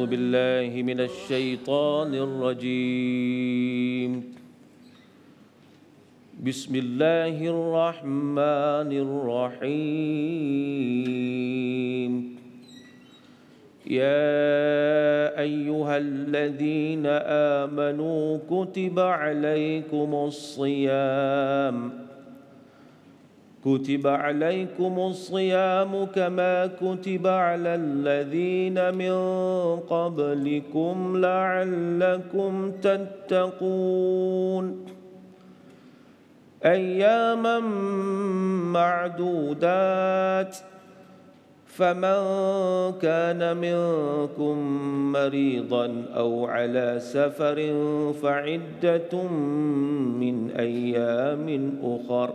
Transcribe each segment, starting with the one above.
أعوذ بالله من الشيطان الرجيم بسم الله الرحمن الرحيم يا أيها الذين آمنوا كتب عليكم الصيام الصيام كتب عليكم الصيام كما كتب على الذين من قبلكم لعلكم تتقون اياما معدودات فمن كان منكم مريضا او على سفر فعده من ايام اخر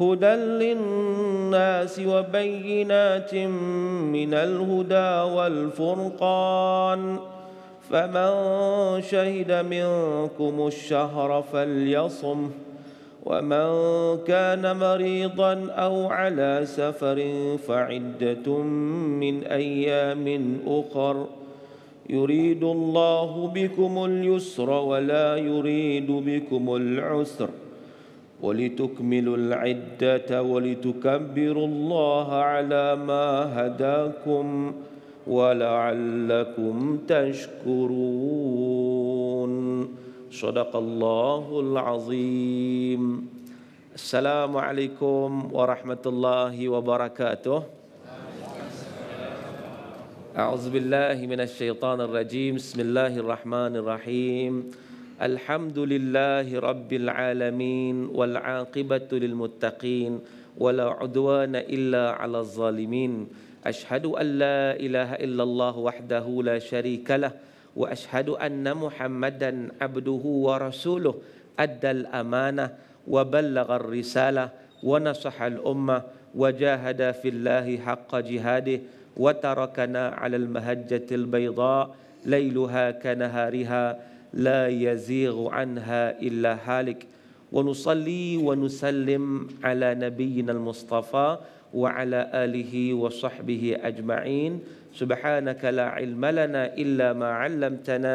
هدى للناس وبينات من الهدى والفرقان فمن شهد منكم الشهر فليصم ومن كان مريضا او على سفر فعده من ايام اخر يريد الله بكم اليسر ولا يريد بكم العسر ولتكملوا العدة ولتكبروا الله على ما هداكم ولعلكم تشكرون صدق الله العظيم السلام عليكم ورحمة الله وبركاته أعوذ بالله من الشيطان الرجيم بسم الله الرحمن الرحيم الحمد لله رب العالمين والعاقبة للمتقين ولا عدوان إلا على الظالمين أشهد أن لا إله إلا الله وحده لا شريك له وأشهد أن محمدا عبده ورسوله أدى الأمانة وبلغ الرسالة ونصح الأمة وجاهد في الله حق جهاده وتركنا على المهجة البيضاء ليلها كنهارها لا يزيغ عنها إلا هالك ونصلي ونسلم على نبينا المصطفى وعلى آله وصحبه أجمعين سبحانك لا علم لنا إلا ما علمتنا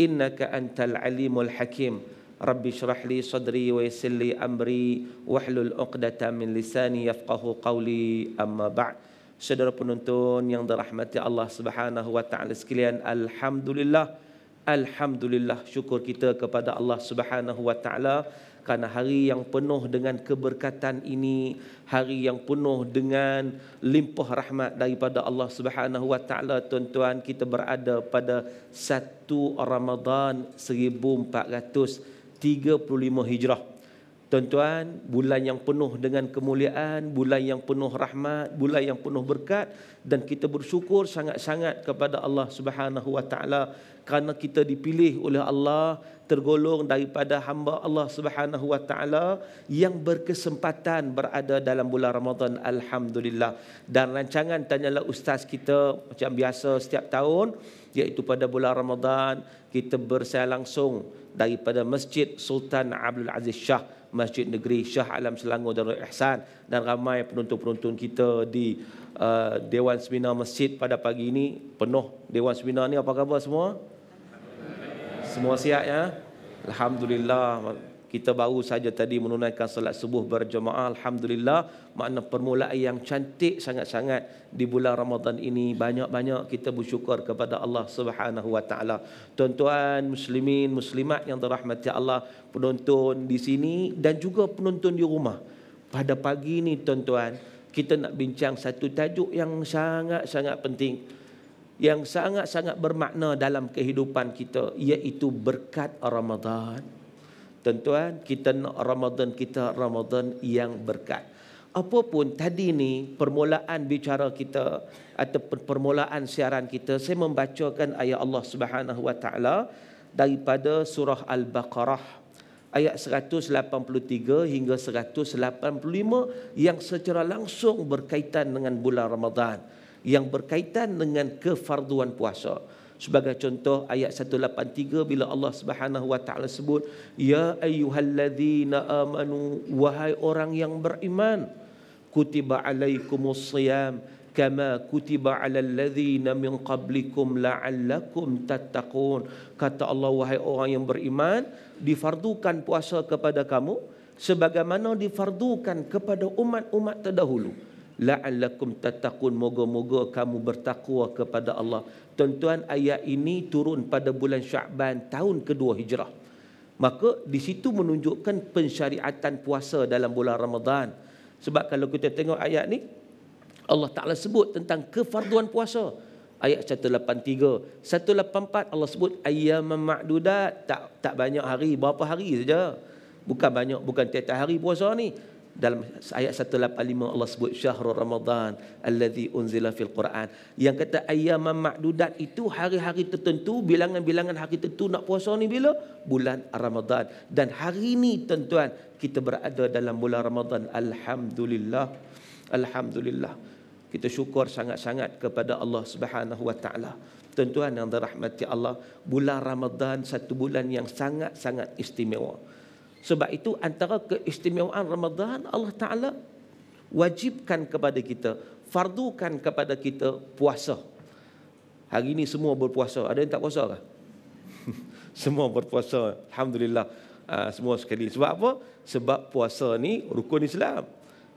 إنك أنت العليم الحكيم رب اشرح لي صدري ويسر لي أمري واحلل عقدة من لساني يفقه قولي أما بعد Saudara penonton yang dirahmati Allah Subhanahu wa taala sekalian, alhamdulillah. Alhamdulillah syukur kita kepada Allah Subhanahu wa taala kerana hari yang penuh dengan keberkatan ini hari yang penuh dengan limpah rahmat daripada Allah Subhanahu wa taala tuan-tuan kita berada pada satu Ramadan 1435 Hijrah Tuan-tuan, bulan yang penuh dengan kemuliaan, bulan yang penuh rahmat, bulan yang penuh berkat dan kita bersyukur sangat-sangat kepada Allah Subhanahu Wa Taala kerana kita dipilih oleh Allah tergolong daripada hamba Allah Subhanahu Wa Taala yang berkesempatan berada dalam bulan Ramadan alhamdulillah. Dan rancangan tanyalah ustaz kita macam biasa setiap tahun iaitu pada bulan Ramadan kita bersiar langsung daripada Masjid Sultan Abdul Aziz Shah Masjid Negeri Shah Alam Selangor Darul Ihsan dan ramai penonton-penonton kita di uh, Dewan Seminar Masjid pada pagi ini penuh Dewan Seminar ni apa khabar semua? Semua sihat ya? Alhamdulillah kita baru saja tadi menunaikan solat subuh berjemaah alhamdulillah makna permulaan yang cantik sangat-sangat di bulan Ramadan ini banyak-banyak kita bersyukur kepada Allah Subhanahu wa tuan-tuan muslimin muslimat yang terahmati Allah penonton di sini dan juga penonton di rumah pada pagi ini tuan-tuan kita nak bincang satu tajuk yang sangat-sangat penting yang sangat-sangat bermakna dalam kehidupan kita iaitu berkat Ramadhan. Tuan-tuan, kita nak Ramadan kita Ramadan yang berkat. apa pun tadi ni permulaan bicara kita atau permulaan siaran kita, saya membacakan ayat Allah Subhanahu Wa Taala daripada surah Al-Baqarah ayat 183 hingga 185 yang secara langsung berkaitan dengan bulan Ramadan yang berkaitan dengan kefarduan puasa. Sebagai contoh ayat 183 bila Allah Subhanahu wa taala sebut ya ayyuhallazina amanu wahai orang yang beriman kutiba alaikumus siyam kama kutiba alal ladzina min qablikum la'allakum tattaqun kata Allah wahai orang yang beriman difardukan puasa kepada kamu sebagaimana difardukan kepada umat-umat terdahulu la'allakum tattaqun moga-moga kamu bertakwa kepada Allah. Tuan-tuan ayat ini turun pada bulan Syaban tahun kedua Hijrah. Maka di situ menunjukkan pensyariatan puasa dalam bulan Ramadan. Sebab kalau kita tengok ayat ni Allah Taala sebut tentang kefarduan puasa. Ayat 183, 184 Allah sebut ayyaman ma'dudat, tak tak banyak hari, berapa hari saja. Bukan banyak, bukan tiap hari puasa ni dalam ayat 185 Allah sebut syahrul ramadan allazi unzila fil quran yang kata ayyaman ma'dudat itu hari-hari tertentu bilangan-bilangan hari tertentu nak puasa ni bila bulan ramadan dan hari ini tuan-tuan kita berada dalam bulan ramadan alhamdulillah alhamdulillah kita syukur sangat-sangat kepada Allah Subhanahu wa taala tuan-tuan yang dirahmati Allah bulan ramadan satu bulan yang sangat-sangat istimewa sebab itu antara keistimewaan Ramadhan Allah Ta'ala wajibkan kepada kita, fardukan kepada kita puasa. Hari ini semua berpuasa. Ada yang tak puasa kah? semua berpuasa. Alhamdulillah. Ah, semua sekali. Sebab apa? Sebab puasa ni rukun Islam.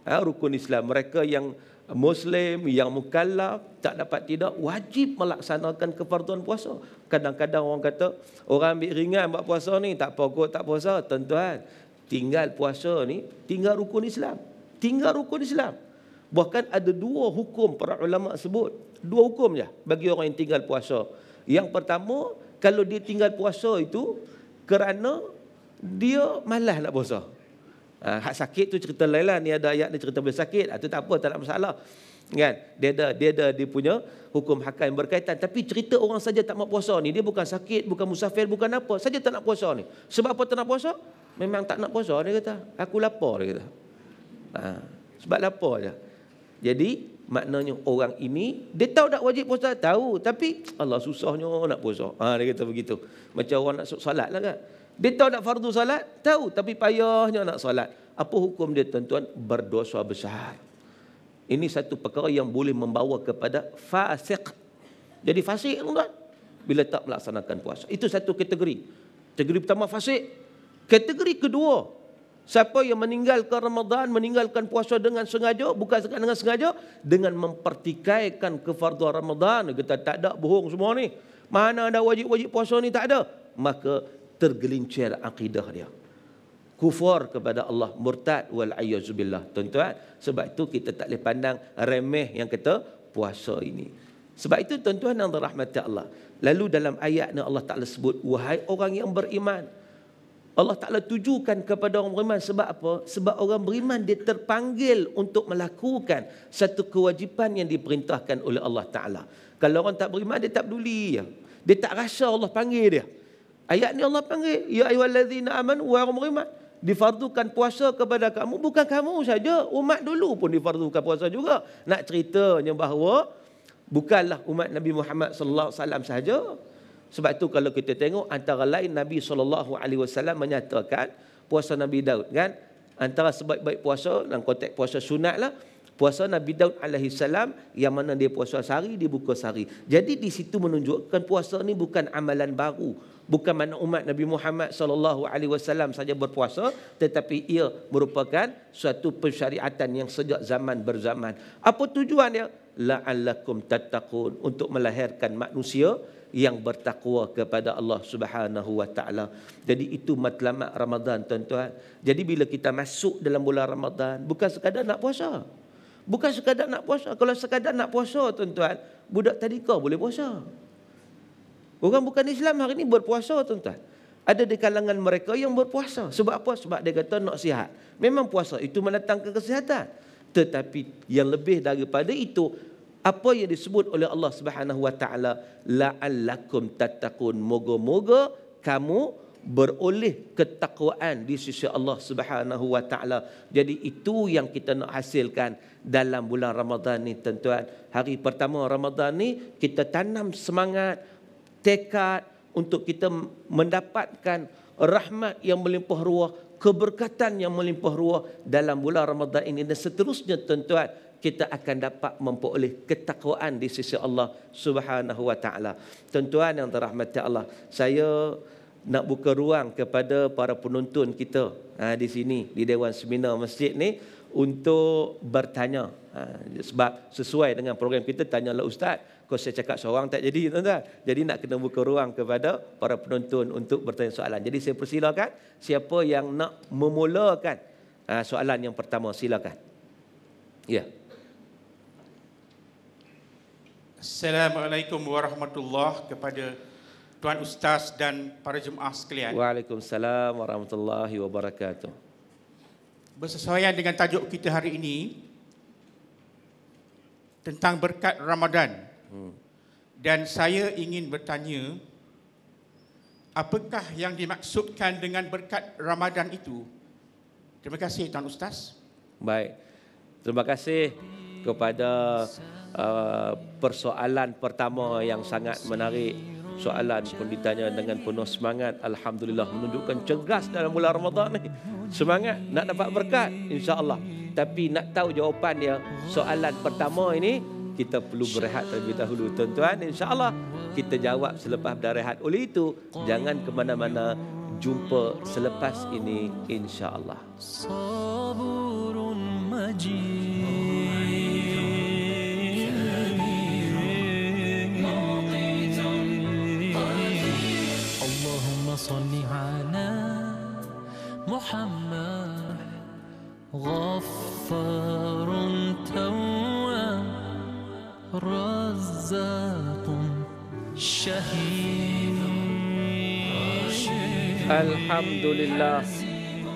Ah, rukun Islam. Mereka yang Muslim yang mukallaf tak dapat tidak wajib melaksanakan kefarduan puasa. Kadang-kadang orang kata orang ambil ringan buat puasa ni tak apa kot tak puasa. Tuan-tuan, tinggal puasa ni tinggal rukun Islam. Tinggal rukun Islam. Bahkan ada dua hukum para ulama sebut. Dua hukum je bagi orang yang tinggal puasa. Yang pertama, kalau dia tinggal puasa itu kerana dia malas nak puasa. Ah, hak sakit tu cerita lain lah. Ni ada ayat ni cerita boleh sakit. Itu ah, tak apa, tak ada masalah. Kan? Dia ada dia ada dia punya hukum hak yang berkaitan. Tapi cerita orang saja tak mau puasa ni. Dia bukan sakit, bukan musafir, bukan apa. Saja tak nak puasa ni. Sebab apa tak nak puasa? Memang tak nak puasa dia kata. Aku lapar dia kata. Ha, sebab lapar je. Jadi maknanya orang ini dia tahu tak wajib puasa tahu tapi Allah susahnya nak puasa. Ha, dia kata begitu. Macam orang nak solat lah kan. Dia tahu nak fardu salat? Tahu. Tapi payahnya nak salat. Apa hukum dia tuan-tuan? Berdosa besar. Ini satu perkara yang boleh membawa kepada fasiq Jadi fasiq tuan-tuan. Bila tak melaksanakan puasa. Itu satu kategori. Kategori pertama fasiq Kategori kedua. Siapa yang meninggalkan Ramadan, meninggalkan puasa dengan sengaja, bukan sekadar dengan sengaja, dengan mempertikaikan kefarduan Ramadan, kita tak ada bohong semua ni. Mana ada wajib-wajib puasa ni tak ada. Maka tergelincir akidah dia kufur kepada Allah murtad wal ayyuzubillah tuan-tuan sebab itu kita tak boleh pandang remeh yang kata puasa ini sebab itu tuan-tuan yang dirahmati Allah lalu dalam ayat ni Allah Taala sebut wahai orang yang beriman Allah Taala tujukan kepada orang beriman sebab apa sebab orang beriman dia terpanggil untuk melakukan satu kewajipan yang diperintahkan oleh Allah Taala kalau orang tak beriman dia tak peduli dia tak rasa Allah panggil dia Ayat ni Allah panggil ya ayyuhallazina amanu wa rumrimat difardukan puasa kepada kamu bukan kamu saja umat dulu pun difardukan puasa juga nak ceritanya bahawa bukanlah umat Nabi Muhammad sallallahu alaihi wasallam saja sebab tu kalau kita tengok antara lain Nabi sallallahu alaihi wasallam menyatakan puasa Nabi Daud kan antara sebaik-baik puasa dalam konteks puasa sunat lah puasa Nabi Daud alaihi salam yang mana dia puasa sehari dia buka sehari jadi di situ menunjukkan puasa ni bukan amalan baru bukan mana umat Nabi Muhammad sallallahu alaihi wasallam saja berpuasa tetapi ia merupakan suatu persyariatan yang sejak zaman berzaman apa tujuan dia la'allakum tattaqun untuk melahirkan manusia yang bertakwa kepada Allah Subhanahu wa taala. Jadi itu matlamat Ramadan tuan-tuan. Jadi bila kita masuk dalam bulan Ramadan bukan sekadar nak puasa. Bukan sekadar nak puasa. Kalau sekadar nak puasa tuan-tuan, budak tadika boleh puasa. Orang bukan Islam hari ni berpuasa tuan-tuan. Ada di kalangan mereka yang berpuasa. Sebab apa? Sebab dia kata nak sihat. Memang puasa itu mendatangkan kesihatan. Tetapi yang lebih daripada itu apa yang disebut oleh Allah Subhanahu wa taala la'allakum tattaqun moga-moga kamu beroleh ketakwaan di sisi Allah Subhanahu wa taala. Jadi itu yang kita nak hasilkan dalam bulan Ramadan ni tuan-tuan. Hari pertama Ramadan ni kita tanam semangat tekad untuk kita mendapatkan rahmat yang melimpah ruah, keberkatan yang melimpah ruah dalam bulan Ramadhan ini dan seterusnya tentuan kita akan dapat memperoleh ketakwaan di sisi Allah Subhanahu wa taala. Tuan-tuan yang dirahmati Allah, saya nak buka ruang kepada para penonton kita ha, di sini di dewan seminar masjid ni untuk bertanya ha, sebab sesuai dengan program kita tanyalah ustaz kalau saya cakap seorang tak jadi tuan-tuan. Jadi nak kena buka ruang kepada para penonton untuk bertanya soalan. Jadi saya persilakan siapa yang nak memulakan uh, soalan yang pertama silakan. Ya. Yeah. Assalamualaikum warahmatullahi kepada tuan ustaz dan para jemaah sekalian. Waalaikumsalam warahmatullahi wabarakatuh. Bersesuaian dengan tajuk kita hari ini tentang berkat Ramadan. Dan saya ingin bertanya apakah yang dimaksudkan dengan berkat Ramadan itu? Terima kasih Tuan Ustaz. Baik. Terima kasih kepada uh, persoalan pertama yang sangat menarik. Soalan pun ditanya dengan penuh semangat. Alhamdulillah menunjukkan cegas dalam bulan Ramadan ni. Semangat nak dapat berkat insya-Allah. Tapi nak tahu jawapan dia soalan pertama ini kita perlu berehat terlebih dahulu tuan-tuan insyaallah kita jawab selepas berehat oleh itu jangan ke mana-mana jumpa selepas ini insyaallah saburun Allahumma salli ala Muhammad غفار Alhamdulillah,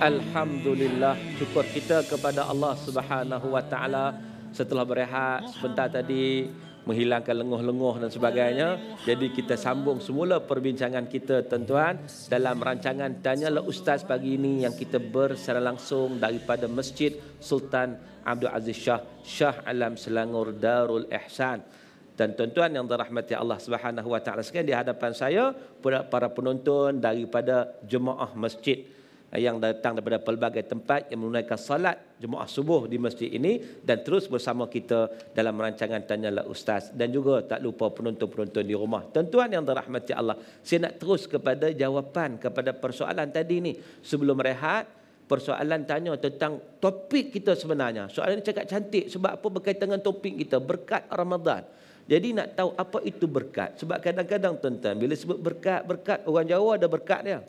Alhamdulillah. syukur kita kepada Allah Subhanahu wa setelah berehat sebentar tadi menghilangkan lenguh-lenguh dan sebagainya. Jadi kita sambung semula perbincangan kita tuan-tuan dalam rancangan Tanyalah Ustaz pagi ini yang kita bersara langsung daripada Masjid Sultan Abdul Aziz Shah Shah Alam Selangor Darul Ihsan. Dan tuan-tuan yang dirahmati Allah Subhanahu Wa Taala sekalian di hadapan saya para penonton daripada jemaah masjid Eh, yang datang daripada pelbagai tempat yang menunaikan salat Jumaat subuh di masjid ini dan terus bersama kita dalam rancangan Tanyalah Ustaz dan juga tak lupa penonton-penonton di rumah. Tuan-tuan yang dirahmati Allah, saya nak terus kepada jawapan kepada persoalan tadi ni. Sebelum rehat, persoalan tanya tentang topik kita sebenarnya. Soalan ini cakap cantik sebab apa berkaitan dengan topik kita, berkat Ramadan. Jadi nak tahu apa itu berkat. Sebab kadang-kadang tuan-tuan, bila sebut berkat, berkat orang Jawa ada berkat dia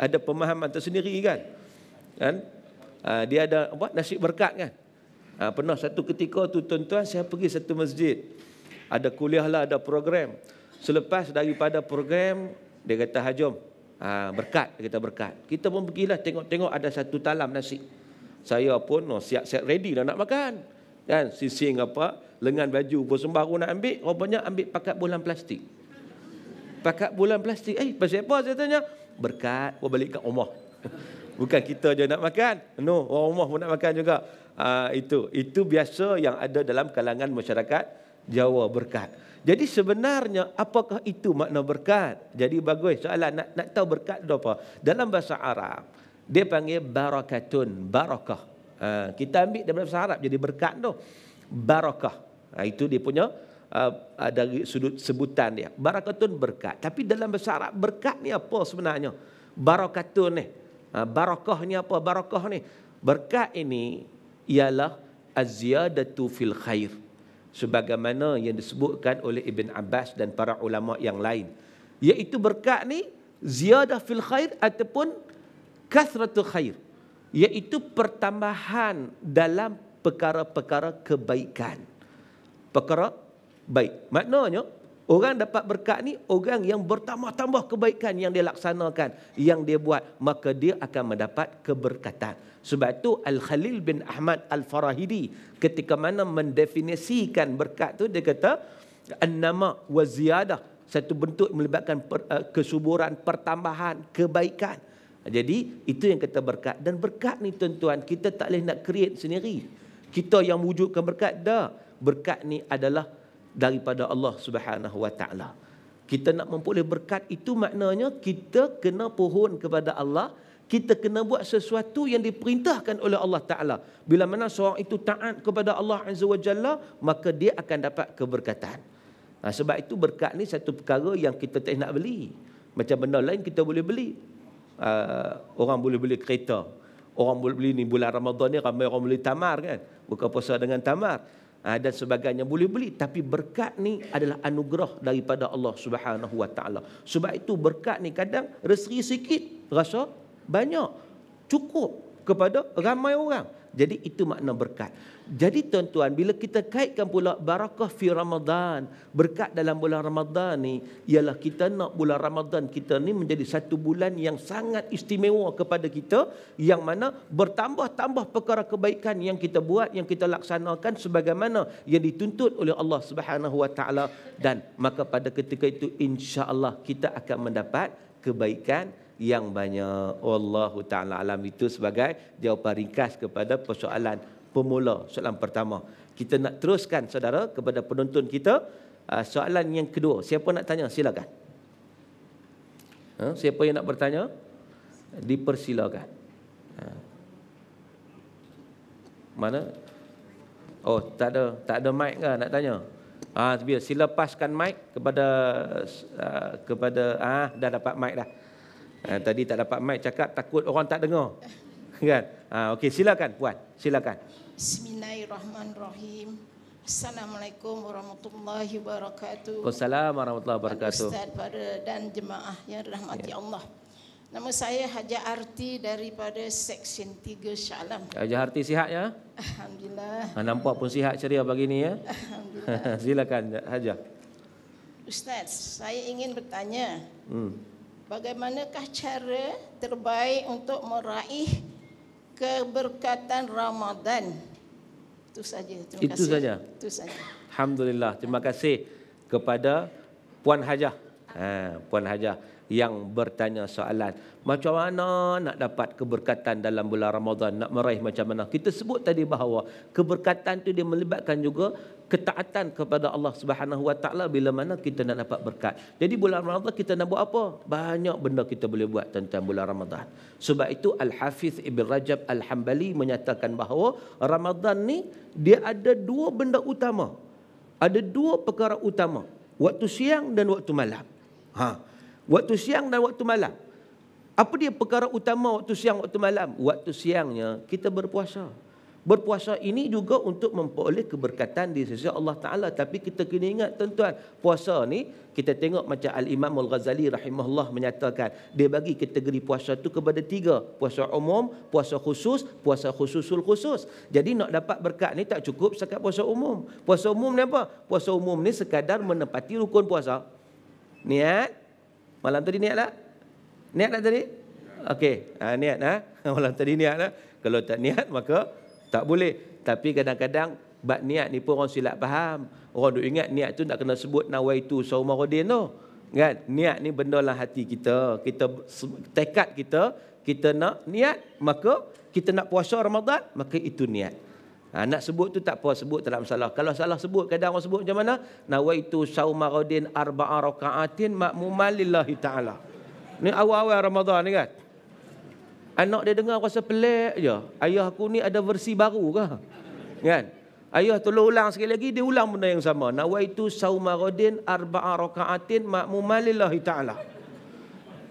ada pemahaman tersendiri kan kan ah, dia ada apa nasi berkat kan ah, pernah satu ketika tu tuan-tuan saya pergi satu masjid ada kuliah lah ada program selepas daripada program dia kata hajum ah, berkat kita berkat kita pun pergilah tengok-tengok ada satu talam nasi saya pun no, oh, siap-siap ready lah nak makan kan sising apa lengan baju pun sembaru nak ambil rupanya ambil pakat bulan plastik pakat bulan plastik eh pasal apa saya tanya berkat, kau balik ke rumah. Bukan kita je nak makan. No, orang rumah pun nak makan juga. Ha, itu itu biasa yang ada dalam kalangan masyarakat Jawa berkat. Jadi sebenarnya apakah itu makna berkat? Jadi bagus soalan nak, nak tahu berkat itu apa? Dalam bahasa Arab, dia panggil barakatun, barakah. Ha, kita ambil dalam bahasa Arab jadi berkat tu. Barakah. Ha, itu dia punya uh, dari sudut sebutan dia. Barakatun berkat. Tapi dalam bahasa Arab berkat ni apa sebenarnya? Barakatun ni. Uh, barakah ni apa? Barakah ni. Berkat ini ialah az-ziyadatu fil khair. Sebagaimana yang disebutkan oleh Ibn Abbas dan para ulama yang lain. Iaitu berkat ni ziyadah fil khair ataupun kathratu khair. Iaitu pertambahan dalam perkara-perkara kebaikan. Perkara baik. Maknanya orang dapat berkat ni orang yang bertambah-tambah kebaikan yang dia laksanakan, yang dia buat, maka dia akan mendapat keberkatan. Sebab itu Al-Khalil bin Ahmad Al-Farahidi ketika mana mendefinisikan berkat tu dia kata annama wa ziyadah satu bentuk melibatkan per, uh, kesuburan, pertambahan, kebaikan. Jadi itu yang kata berkat dan berkat ni tuan-tuan kita tak boleh nak create sendiri. Kita yang wujudkan berkat dah. Berkat ni adalah daripada Allah Subhanahu Wa Taala. Kita nak memperoleh berkat itu maknanya kita kena pohon kepada Allah, kita kena buat sesuatu yang diperintahkan oleh Allah Taala. Bila mana seorang itu taat kepada Allah Azza wa Jalla, maka dia akan dapat keberkatan. Nah, sebab itu berkat ni satu perkara yang kita tak nak beli. Macam benda lain kita boleh beli. Uh, orang boleh beli kereta. Orang boleh beli ni bulan Ramadan ni ramai orang beli tamar kan. buka puasa dengan tamar. Ah, dan sebagainya boleh beli tapi berkat ni adalah anugerah daripada Allah Subhanahu wa taala. Sebab itu berkat ni kadang rezeki sikit rasa banyak cukup kepada ramai orang. Jadi itu makna berkat. Jadi tuan-tuan, bila kita kaitkan pula barakah fi Ramadan, berkat dalam bulan Ramadan ni ialah kita nak bulan Ramadan kita ni menjadi satu bulan yang sangat istimewa kepada kita yang mana bertambah-tambah perkara kebaikan yang kita buat, yang kita laksanakan sebagaimana yang dituntut oleh Allah Subhanahu Wa Taala dan maka pada ketika itu insya-Allah kita akan mendapat kebaikan yang banyak Allah Ta'ala alam itu sebagai jawapan ringkas kepada persoalan pemula soalan pertama kita nak teruskan saudara kepada penonton kita ah, soalan yang kedua siapa nak tanya silakan ah, siapa yang nak bertanya dipersilakan ah. mana oh tak ada tak ada mic ke nak tanya Ah, sila paskan mic kepada uh, kepada ah dah dapat mic dah. Uh, tadi tak dapat mic cakap takut orang tak dengar. kan? Ah uh, silakan puan. Silakan. Bismillahirrahmanirrahim. Assalamualaikum warahmatullahi wabarakatuh. Waalaikumsalam warahmatullahi wabarakatuh. Ustaz pada dan jemaah yang dirahmati yeah. Allah. Nama saya Haja Arti daripada Seksyen 3 Syalam. Haja Arti sihat ya? Alhamdulillah. Ah, nampak pun sihat ceria begini ya. Alhamdulillah. silakan Haja. Ustaz, saya ingin bertanya. Hmm bagaimanakah cara terbaik untuk meraih keberkatan Ramadan? Itu saja. Terima Itu kasih. saja. Itu saja. Alhamdulillah. Terima kasih kepada Puan Hajah ha, Puan Hajah yang bertanya soalan macam mana nak dapat keberkatan dalam bulan Ramadhan, nak meraih macam mana kita sebut tadi bahawa keberkatan tu dia melibatkan juga ketaatan kepada Allah Subhanahu Wa Taala bila mana kita nak dapat berkat jadi bulan Ramadhan kita nak buat apa banyak benda kita boleh buat tentang bulan Ramadhan. sebab itu Al Hafiz Ibn Rajab Al Hambali menyatakan bahawa Ramadhan ni dia ada dua benda utama ada dua perkara utama waktu siang dan waktu malam Ha. Waktu siang dan waktu malam. Apa dia perkara utama waktu siang waktu malam? Waktu siangnya kita berpuasa. Berpuasa ini juga untuk memperoleh keberkatan di sisi Allah Taala. Tapi kita kena ingat tuan-tuan, puasa ni kita tengok macam Al-Imam Al-Ghazali rahimahullah menyatakan, dia bagi kategori puasa tu kepada tiga, puasa umum, puasa khusus, puasa khususul khusus. Jadi nak dapat berkat ni tak cukup sekadar puasa umum. Puasa umum ni apa? Puasa umum ni sekadar menepati rukun puasa, Niat. Malam tadi niat tak? Niat tak tadi? Okey. Ha, niat. Ha? Malam tadi niat tak? Ha? Kalau tak niat maka tak boleh. Tapi kadang-kadang bab niat ni pun orang silap faham. Orang duk ingat niat tu nak kena sebut nawaitu saumarudin tu. Kan? Niat ni benda lah hati kita. Kita tekad kita, kita nak niat, maka kita nak puasa Ramadan, maka itu niat. Ha, nak sebut tu tak apa sebut tak ada masalah. Kalau salah sebut kadang orang sebut macam mana? Nawaitu saumaradin arba'a raka'atin ma'muman lillahi ta'ala. Ni awal-awal Ramadan ni kan. Anak dia dengar rasa pelik je. Ayah aku ni ada versi baru ke? Kan? Ayah tolong ulang sekali lagi dia ulang benda yang sama. Nawaitu saumaradin arba'a raka'atin ma'muman lillahi ta'ala.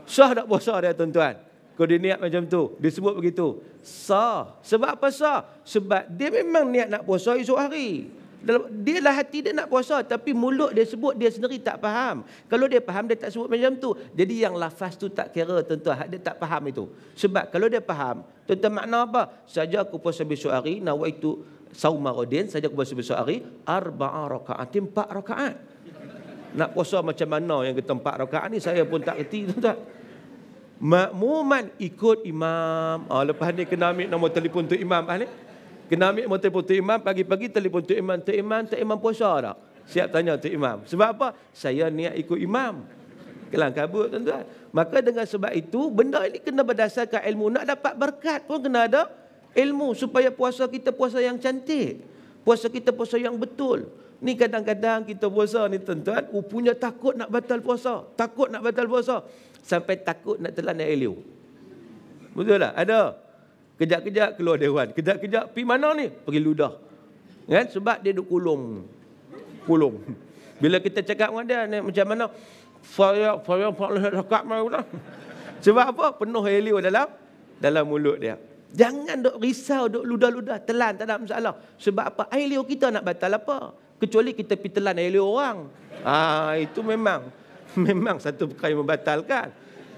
Sah tak puasa dia tuan-tuan? Kau dia niat macam tu. Dia sebut begitu. Sah. Sebab apa sah? Sebab dia memang niat nak puasa esok hari. dia lah hati dia nak puasa Tapi mulut dia sebut dia sendiri tak faham Kalau dia faham dia tak sebut macam tu Jadi yang lafaz tu tak kira tentu tuan Dia tak faham itu Sebab kalau dia faham tentu tuan makna apa Saja aku puasa besok hari Nawa itu Saumarudin Saja aku puasa besok hari Arba'a rakaat Empat rakaat Nak puasa macam mana yang kita empat rakaat ni Saya pun tak kerti tuan-tuan Makmuman ikut imam. Oh, lepas ni kena ambil nombor telefon tu imam. Ah, ni. Kena ambil nombor telefon tu imam. Pagi-pagi telefon tu imam. Tu imam, tu imam puasa tak? Siap tanya tu imam. Sebab apa? Saya niat ikut imam. Kelang kabut tuan-tuan. Maka dengan sebab itu, benda ini kena berdasarkan ilmu. Nak dapat berkat pun kena ada ilmu. Supaya puasa kita puasa yang cantik. Puasa kita puasa yang betul. Ni kadang-kadang kita puasa ni tuan-tuan. Punya takut nak batal puasa. Takut nak batal puasa sampai takut nak telan air liur. Betul lah, ada. Kejap-kejap keluar dewan. Kejap-kejap pergi mana ni? Pergi ludah. Kan? Sebab dia duduk kulung. Kulung. Bila kita cakap dengan dia, ni, macam mana? Saya, saya boleh cakap mana? Sebab apa? Penuh air liur dalam, dalam mulut dia. Jangan duk risau duk ludah-ludah telan tak ada masalah. Sebab apa? Air liur kita nak batal apa? Kecuali kita pergi telan air liur orang. Ah, itu memang. memang satu perkara yang membatalkan.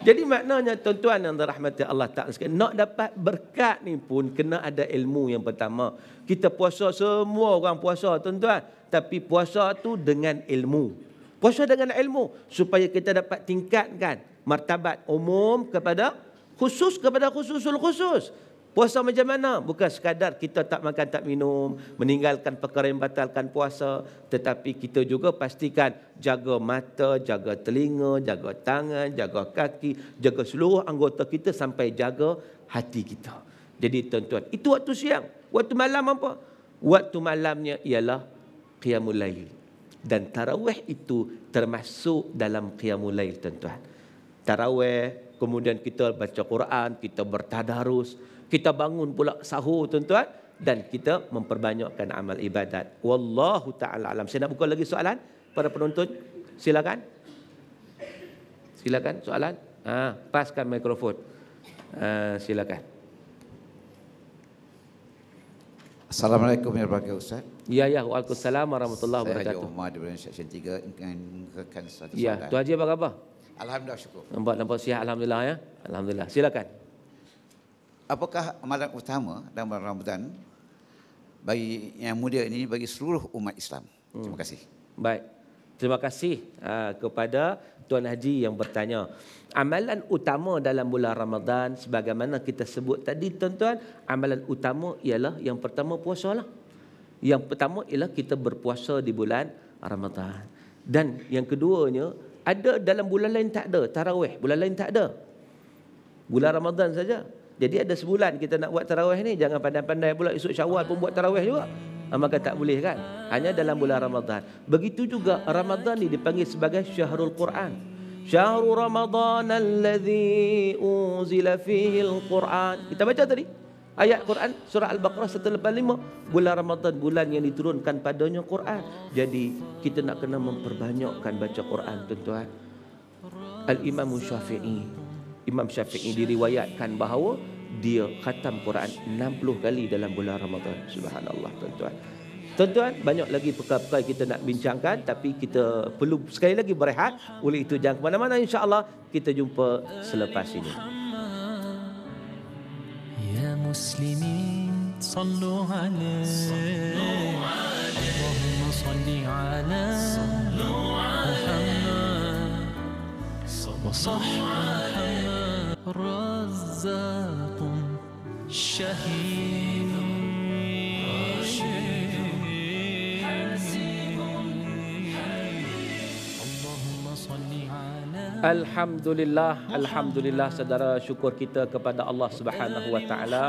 Jadi maknanya tuan-tuan yang dirahmati Allah Taala nak dapat berkat ni pun kena ada ilmu yang pertama. Kita puasa semua orang puasa tuan-tuan, tapi puasa tu dengan ilmu. Puasa dengan ilmu supaya kita dapat tingkatkan martabat umum kepada khusus kepada khususul khusus. Puasa macam mana? Bukan sekadar kita tak makan, tak minum, meninggalkan perkara yang batalkan puasa. Tetapi kita juga pastikan jaga mata, jaga telinga, jaga tangan, jaga kaki, jaga seluruh anggota kita sampai jaga hati kita. Jadi tuan-tuan, itu waktu siang. Waktu malam apa? Waktu malamnya ialah Qiyamul Lail. Dan Tarawih itu termasuk dalam Qiyamul Lail tuan-tuan. Tarawih, kemudian kita baca Quran, kita bertadarus kita bangun pula sahur tuan-tuan dan kita memperbanyakkan amal ibadat. Wallahu taala alam. Saya nak buka lagi soalan para penonton. Silakan. Silakan soalan. Ha, paskan mikrofon. Ha, silakan. Assalamualaikum ya Bapak Ustaz. Ya ya, Waalaikumsalam warahmatullahi wabarakatuh. Saya Umar dari Section 3 dengan rekan satu ya, soalan. Ya, Tuan Haji apa khabar? Alhamdulillah syukur. Nampak nampak sihat alhamdulillah ya. Alhamdulillah. Silakan apakah amalan utama dalam bulan Ramadan bagi yang muda ini bagi seluruh umat Islam? Hmm. Terima kasih. Baik. Terima kasih uh, kepada Tuan Haji yang bertanya. Amalan utama dalam bulan Ramadan sebagaimana kita sebut tadi tuan-tuan, amalan utama ialah yang pertama puasalah. Yang pertama ialah kita berpuasa di bulan Ramadan. Dan yang keduanya, ada dalam bulan lain tak ada, tarawih, bulan lain tak ada. Bulan Ramadan saja. Jadi ada sebulan kita nak buat tarawih ni jangan pandai-pandai pula esok Syawal pun buat tarawih juga. Ha, maka tak boleh kan? Hanya dalam bulan Ramadhan. Begitu juga Ramadhan ni dipanggil sebagai Syahrul Quran. Syahrul Ramadhan alladhi unzila fihi al-Quran. Kita baca tadi ayat Quran surah Al-Baqarah 185. Bulan Ramadhan bulan yang diturunkan padanya Quran. Jadi kita nak kena memperbanyakkan baca Quran tuan-tuan. Al-Imam Syafi'i Imam Syafiq ini diriwayatkan bahawa dia khatam Quran 60 kali dalam bulan Ramadan. Subhanallah tuan-tuan. Tuan-tuan, banyak lagi perkara-perkara kita nak bincangkan tapi kita perlu sekali lagi berehat. Oleh itu jangan ke mana-mana insya-Allah kita jumpa selepas ini. Ya muslimin sallu Allahumma salli ala Muhammad. Sallu alaihi. رزاق شهيد Alhamdulillah alhamdulillah saudara syukur kita kepada Allah Subhanahu wa taala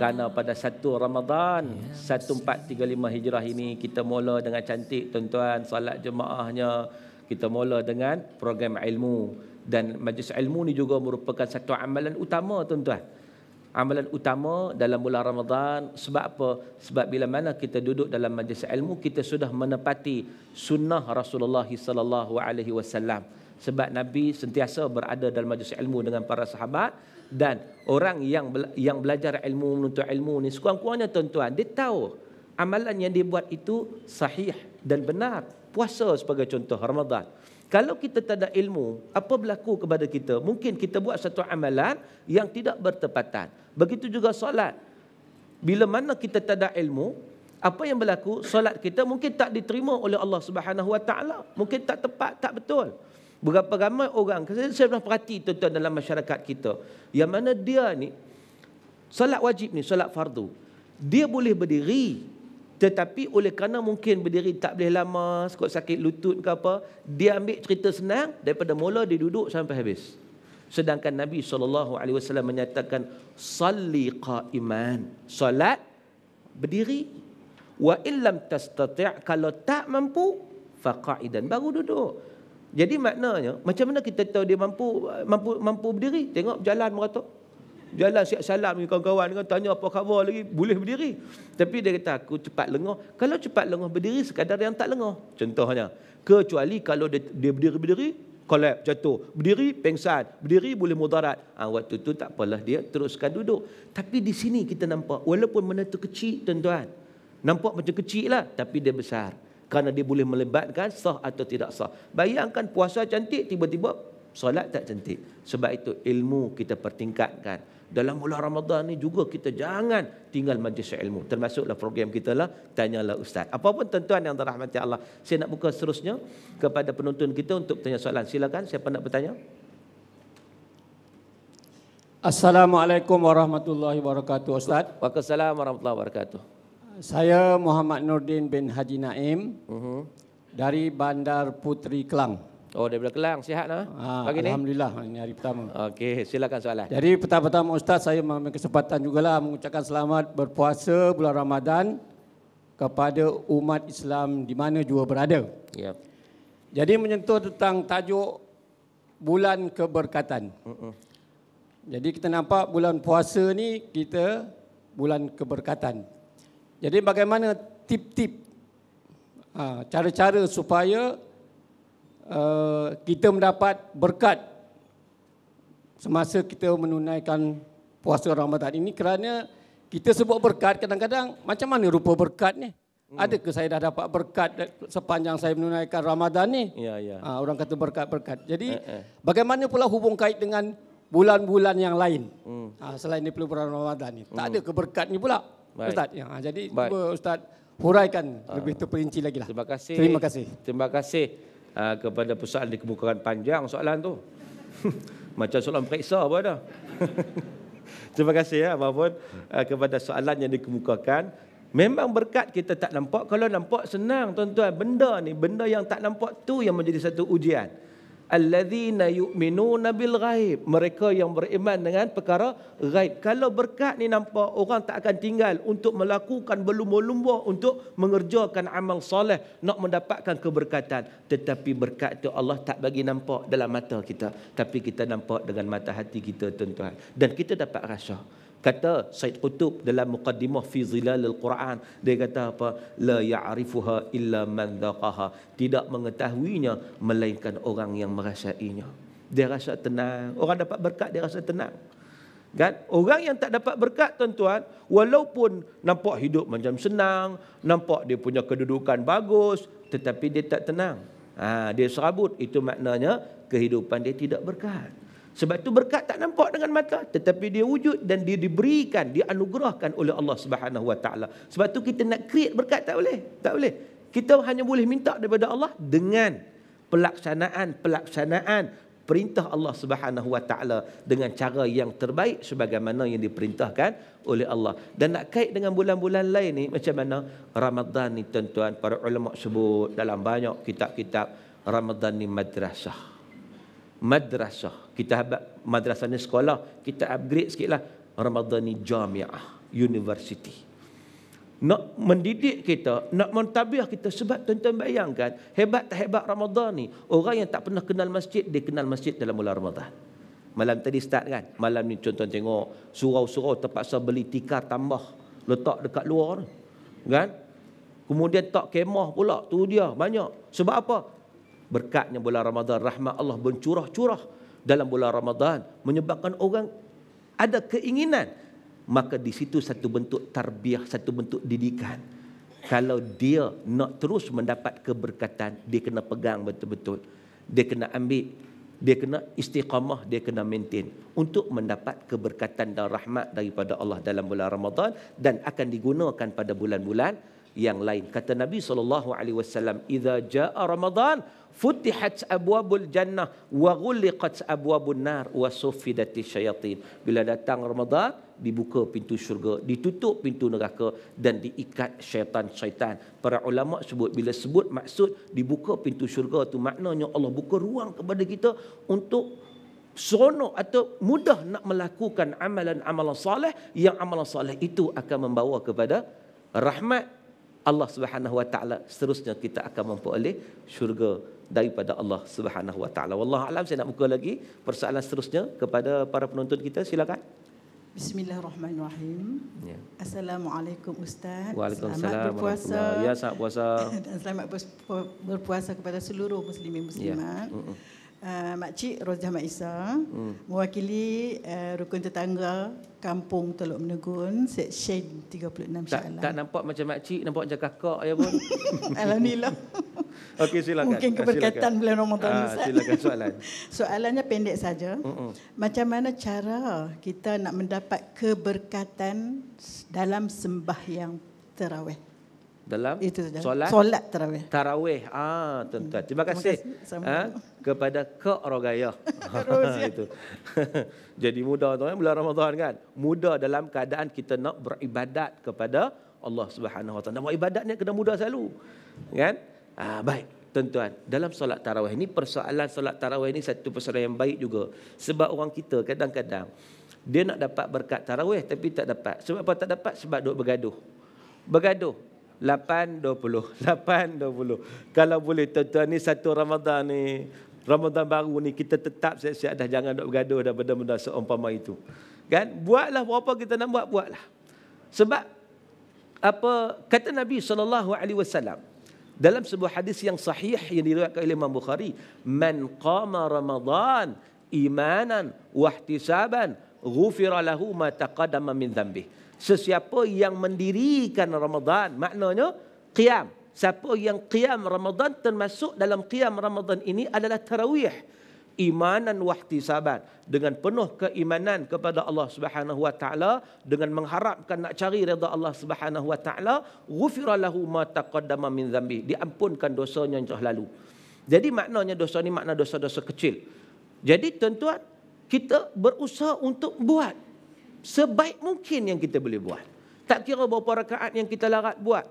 kerana pada 1 Ramadan 1435 Hijrah ini kita mula dengan cantik tuan-tuan solat jemaahnya kita mula dengan program ilmu dan majlis ilmu ni juga merupakan satu amalan utama tuan-tuan amalan utama dalam bulan Ramadhan. sebab apa sebab bila mana kita duduk dalam majlis ilmu kita sudah menepati sunnah Rasulullah SAW. sebab nabi sentiasa berada dalam majlis ilmu dengan para sahabat dan orang yang yang belajar ilmu menuntut ilmu ni sekurang-kurangnya tuan-tuan dia tahu amalan yang dia buat itu sahih dan benar puasa sebagai contoh Ramadhan. Kalau kita tak ada ilmu, apa berlaku kepada kita? Mungkin kita buat satu amalan yang tidak bertepatan. Begitu juga solat. Bila mana kita tak ada ilmu, apa yang berlaku? Solat kita mungkin tak diterima oleh Allah Subhanahu Wa Taala. Mungkin tak tepat, tak betul. Berapa ramai orang, saya, saya pernah perhati tuan-tuan dalam masyarakat kita. Yang mana dia ni, solat wajib ni, solat fardu. Dia boleh berdiri, tetapi oleh kerana mungkin berdiri tak boleh lama, sekut sakit lutut ke apa, dia ambil cerita senang daripada mula dia duduk sampai habis. Sedangkan Nabi SAW menyatakan, Salli qa'iman. solat berdiri. Wa illam tastati' kalau tak mampu, faqa'idan. Baru duduk. Jadi maknanya, macam mana kita tahu dia mampu mampu mampu berdiri? Tengok berjalan merata jalan siap salam dengan kawan-kawan dengan tanya apa khabar lagi boleh berdiri tapi dia kata aku cepat lengah kalau cepat lengah berdiri sekadar yang tak lengah contohnya kecuali kalau dia, dia berdiri-berdiri kolap jatuh berdiri pengsan berdiri boleh mudarat ha, waktu tu tak apalah dia teruskan duduk tapi di sini kita nampak walaupun benda tu kecil tuan-tuan nampak macam kecil lah tapi dia besar kerana dia boleh melebatkan sah atau tidak sah bayangkan puasa cantik tiba-tiba solat tak cantik sebab itu ilmu kita pertingkatkan dalam bulan Ramadan ni juga kita jangan tinggal majlis ilmu. Termasuklah program kita lah, tanyalah Ustaz. Apa pun tentuan yang terahmati Allah. Saya nak buka seterusnya kepada penonton kita untuk bertanya soalan. Silakan, siapa nak bertanya? Assalamualaikum warahmatullahi wabarakatuh Ustaz. Waalaikumsalam warahmatullahi wabarakatuh. Saya Muhammad Nurdin bin Haji Naim. Uh-huh. Dari Bandar Putri Kelang. Oh, daripada Kelang. Sihat lah. Ha, Alhamdulillah, ni? ini hari pertama. Okey, silakan soalan. Jadi, pertama-tama Ustaz, saya mengambil kesempatan juga lah mengucapkan selamat berpuasa bulan Ramadan kepada umat Islam di mana juga berada. Ya. Jadi, menyentuh tentang tajuk bulan keberkatan. Uh-uh. Jadi, kita nampak bulan puasa ni kita bulan keberkatan. Jadi, bagaimana tip-tip ah, cara-cara supaya Eh, kita mendapat berkat semasa kita menunaikan puasa Ramadan ini kerana kita sebut berkat kadang-kadang macam mana rupa berkat ni? Hmm. Adakah saya dah dapat berkat sepanjang saya menunaikan Ramadan ni? Ya, ya. Ha, orang kata berkat-berkat. Jadi eh, eh. bagaimana pula hubung kait dengan bulan-bulan yang lain? Hmm. Ha, selain di bulan Ramadan ni. Tak hmm. ada ke berkat ni pula? Baik. Ustaz. Ya, ah, jadi Baik. cuba ustaz huraikan lebih terperinci lagi lah. Terima kasih. Terima kasih. Terima kasih uh, kepada persoalan di kebukaan panjang soalan tu. Macam soalan periksa apa dah. Terima kasih ya Abang Fon uh, kepada soalan yang dikemukakan. Memang berkat kita tak nampak. Kalau nampak senang tuan-tuan. Benda ni, benda yang tak nampak tu yang menjadi satu ujian alladhina yu'minuna nabil ghaib mereka yang beriman dengan perkara ghaib kalau berkat ni nampak orang tak akan tinggal untuk melakukan berlumba-lumba untuk mengerjakan amal soleh nak mendapatkan keberkatan tetapi berkat tu Allah tak bagi nampak dalam mata kita tapi kita nampak dengan mata hati kita tuan-tuan dan kita dapat rasa kata Said Qutub dalam muqaddimah fi Zilal al Quran dia kata apa la ya'rifuha illa man dhaqaha tidak mengetahuinya melainkan orang yang merasainya dia rasa tenang orang dapat berkat dia rasa tenang kan orang yang tak dapat berkat tuan-tuan walaupun nampak hidup macam senang nampak dia punya kedudukan bagus tetapi dia tak tenang ha, dia serabut itu maknanya kehidupan dia tidak berkat sebab tu berkat tak nampak dengan mata tetapi dia wujud dan dia diberikan, dianugerahkan oleh Allah Subhanahu Wa Taala. Sebab tu kita nak create berkat tak boleh. Tak boleh. Kita hanya boleh minta daripada Allah dengan pelaksanaan-pelaksanaan perintah Allah Subhanahu Wa Taala dengan cara yang terbaik sebagaimana yang diperintahkan oleh Allah. Dan nak kait dengan bulan-bulan lain ni macam mana Ramadhan ni tuan-tuan para ulama sebut dalam banyak kitab-kitab Ramadhan ni madrasah madrasah. Kita habat madrasah ni sekolah, kita upgrade sikitlah. Ramadan ni jamiah, university. Nak mendidik kita, nak mentabiah kita sebab tuan-tuan bayangkan, hebat tak hebat ramadhan ni. Orang yang tak pernah kenal masjid, dia kenal masjid dalam bulan ramadhan Malam tadi start kan? Malam ni contoh tengok surau-surau terpaksa beli tikar tambah letak dekat luar kan? Kemudian tak kemah pula tu dia banyak. Sebab apa? berkatnya bulan Ramadan rahmat Allah bercurah-curah dalam bulan Ramadan menyebabkan orang ada keinginan maka di situ satu bentuk tarbiyah satu bentuk didikan kalau dia nak terus mendapat keberkatan dia kena pegang betul-betul dia kena ambil dia kena istiqamah dia kena maintain untuk mendapat keberkatan dan rahmat daripada Allah dalam bulan Ramadan dan akan digunakan pada bulan-bulan yang lain kata Nabi saw. Ida wasallam idza jaa ramadan futihat abwabul jannah wa ghuliqat abwabun nar wa sufidat syayatin bila datang ramadan dibuka pintu syurga ditutup pintu neraka dan diikat syaitan-syaitan para ulama sebut bila sebut maksud dibuka pintu syurga itu maknanya Allah buka ruang kepada kita untuk seronok atau mudah nak melakukan amalan-amalan soleh yang amalan soleh itu akan membawa kepada rahmat Allah Subhanahu seterusnya kita akan memperoleh syurga daripada Allah Subhanahu Wa Taala. Wallahu a'lam saya nak buka lagi persoalan seterusnya kepada para penonton kita silakan. Bismillahirrahmanirrahim. Ya. Assalamualaikum ustaz. Waalaikumsalam. Selamat berpuasa. Ya, selamat puasa. Dan selamat berpuasa kepada seluruh muslimin ya. muslimat. Ya. Uh, Makcik Rozah Maisa hmm. mewakili uh, rukun tetangga kampung Teluk Menegun Seksyen 36 Syahalan. Tak, tak nampak macam makcik, nampak macam kakak ya pun. Alhamdulillah. Okey silakan. Mungkin keberkatan bulan Ramadan Ustaz. silakan soalan. Soalannya pendek saja. Macam mana cara kita nak mendapat keberkatan dalam sembah yang tarawih? Dalam Itu saja. solat, solat tarawih. Tarawih. Ah, tentu. tuan hmm. Terima, Terima kasih. Ha? kepada Kak Rogaya. Itu. Jadi mudah tuan bulan Ramadan kan. Mudah dalam keadaan kita nak beribadat kepada Allah Subhanahu Wa Taala. Nak ibadat ni kena mudah selalu. Kan? Ha, baik, tuan-tuan. Dalam solat tarawih ini, persoalan solat tarawih ini satu persoalan yang baik juga. Sebab orang kita kadang-kadang, dia nak dapat berkat tarawih tapi tak dapat. Sebab apa tak dapat? Sebab duduk bergaduh. Bergaduh. 8.20. 8.20. Kalau boleh, tuan-tuan, ini satu ramadhan ni. ramadhan baru ni kita tetap siap-siap dah jangan duduk bergaduh dah benda-benda seumpama itu. Kan? Buatlah apa kita nak buat, buatlah. Sebab apa kata Nabi saw dalam sebuah hadis yang sahih yang diriwayatkan oleh Imam Bukhari, "Man qama Ramadan imanan wa ihtisaban, ghufira lahu ma taqaddama min dhanbi." Sesiapa yang mendirikan Ramadan, maknanya qiam. Siapa yang qiam Ramadan termasuk dalam qiam Ramadan ini adalah tarawih imanan sabat dengan penuh keimanan kepada Allah Subhanahu wa taala dengan mengharapkan nak cari redha Allah Subhanahu wa taala ghufira lahu ma taqaddama min dhanbi diampunkan dosanya yang telah lalu jadi maknanya dosa ni makna dosa-dosa kecil jadi tuan-tuan kita berusaha untuk buat sebaik mungkin yang kita boleh buat tak kira berapa rakaat yang kita larat buat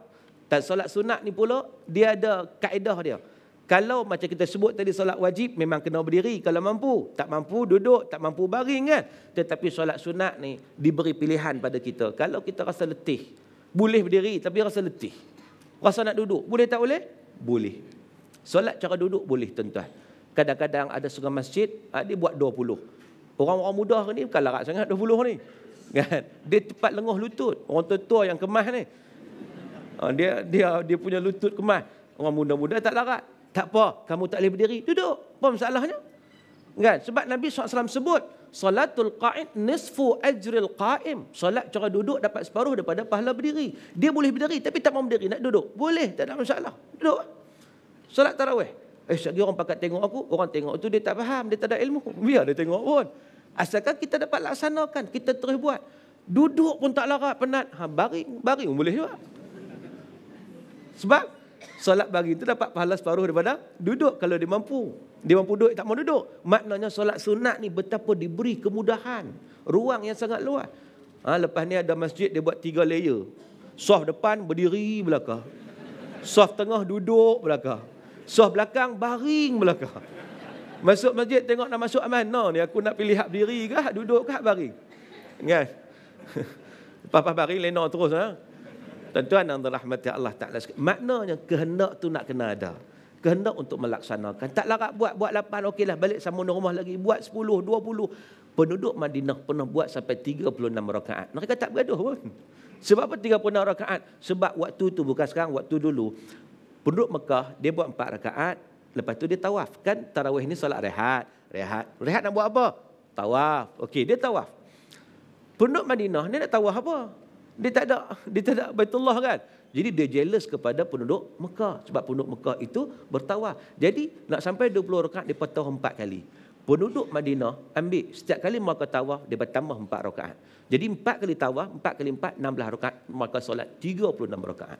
dan solat sunat ni pula dia ada kaedah dia kalau macam kita sebut tadi solat wajib memang kena berdiri kalau mampu. Tak mampu duduk, tak mampu baring kan. Tetapi solat sunat ni diberi pilihan pada kita. Kalau kita rasa letih, boleh berdiri tapi rasa letih. Rasa nak duduk, boleh tak boleh? Boleh. Solat cara duduk boleh tuan-tuan. Kadang-kadang ada seorang masjid, ah, dia buat 20. Orang-orang muda ni bukan larat sangat 20 ni. Kan? Dia cepat lenguh lutut. Orang tua-tua yang kemas ni. Ah, dia dia dia punya lutut kemas. Orang muda-muda tak larat. Tak apa, kamu tak boleh berdiri. Duduk. Apa masalahnya? Kan? Sebab Nabi SAW sebut, Salatul qa'id nisfu ajril qa'im. Salat cara duduk dapat separuh daripada pahala berdiri. Dia boleh berdiri tapi tak mau berdiri. Nak duduk? Boleh. Tak ada masalah. Duduk. Salat tarawih. Eh, sekejap orang pakat tengok aku. Orang tengok tu dia tak faham. Dia tak ada ilmu. Biar dia tengok pun. Asalkan kita dapat laksanakan. Kita terus buat. Duduk pun tak larat. Penat. Ha, baring. Baring boleh juga. Sebab Solat pagi itu dapat pahala separuh daripada duduk kalau dia mampu. Dia mampu duduk, tak mau duduk. Maknanya solat sunat ni betapa diberi kemudahan. Ruang yang sangat luas. Ha, lepas ni ada masjid, dia buat tiga layer. Soft depan, berdiri belakang. Soft tengah, duduk belakang. Soft belakang, baring belakang. Masuk masjid, tengok nak masuk mana ni. Aku nak pilih hak berdiri ke, duduk ke, hak baring. Kan? Papa baring, lena terus. Ha? Tuan-tuan yang dirahmati Allah Ta'ala. Maknanya kehendak tu nak kena ada. Kehendak untuk melaksanakan. Tak larat buat, buat lapan, okeylah balik sama rumah lagi. Buat sepuluh, dua puluh. Penduduk Madinah pernah buat sampai tiga puluh enam rakaat. Mereka tak bergaduh pun. Sebab apa tiga puluh enam rakaat? Sebab waktu tu, bukan sekarang, waktu dulu. Penduduk Mekah, dia buat empat rakaat. Lepas tu dia tawaf. Kan tarawih ni solat rehat. Rehat. Rehat nak buat apa? Tawaf. Okey, dia tawaf. Penduduk Madinah ni nak tawaf apa? Dia tak ada, dia tak ada Baitullah kan. Jadi dia jealous kepada penduduk Mekah sebab penduduk Mekah itu bertawaf. Jadi nak sampai 20 rakaat dia tawaf empat kali. Penduduk Madinah ambil setiap kali mereka tawaf dia tambah empat rakaat. Jadi empat kali tawaf, empat kali empat, enam belah rakaat, maka solat tiga puluh enam rakaat.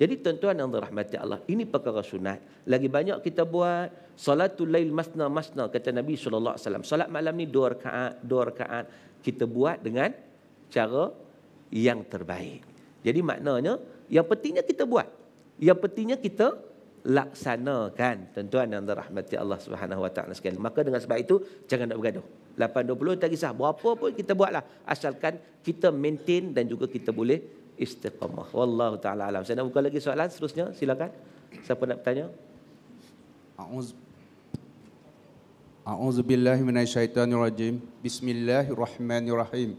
Jadi tuan-tuan yang dirahmati Allah, ini perkara sunat. Lagi banyak kita buat salatul lail masna masna kata Nabi sallallahu alaihi wasallam. Solat malam ni dua rakaat, dua rakaat kita buat dengan cara yang terbaik. Jadi maknanya yang pentingnya kita buat. Yang pentingnya kita laksanakan. Tuan-tuan yang dirahmati Allah Subhanahu Wa Taala sekalian. Maka dengan sebab itu jangan nak bergaduh. 8.20 tak kisah berapa pun kita buatlah asalkan kita maintain dan juga kita boleh istiqamah. Wallahu taala alam. Saya nak buka lagi soalan seterusnya silakan. Siapa nak bertanya? A'uz A'uz billahi minasyaitonir Bismillahirrahmanirrahim.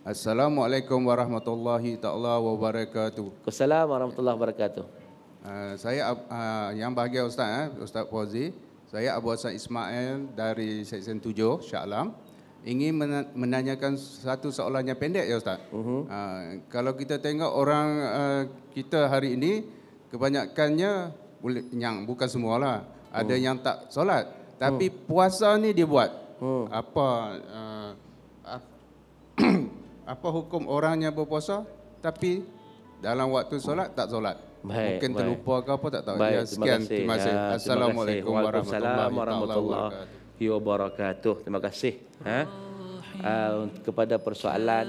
Assalamualaikum warahmatullahi taala wabarakatuh. Assalamualaikum warahmatullahi wabarakatuh. Uh, saya uh, yang bahagia ustaz eh, Ustaz Fauzi. Saya Abu Hasan Ismail dari Seksyen 7 Shah Alam. Ingin menanyakan satu soalan yang pendek ya ustaz. Uh-huh. Uh, kalau kita tengok orang uh, kita hari ini kebanyakannya boleh yang bukan semualah. Ada uh-huh. yang tak solat tapi uh-huh. puasa ni dia buat. Uh-huh. Apa uh, apa hukum orang yang berpuasa tapi dalam waktu solat tak solat. Baik, Mungkin terlupa baik. ke apa tak tahu. Ya, baik, ya, sekian. Terima kasih. Terima kasih. Assalamualaikum warahmatullahi, warahmatullahi wabarakatuh. Terima kasih ha? uh, kepada persoalan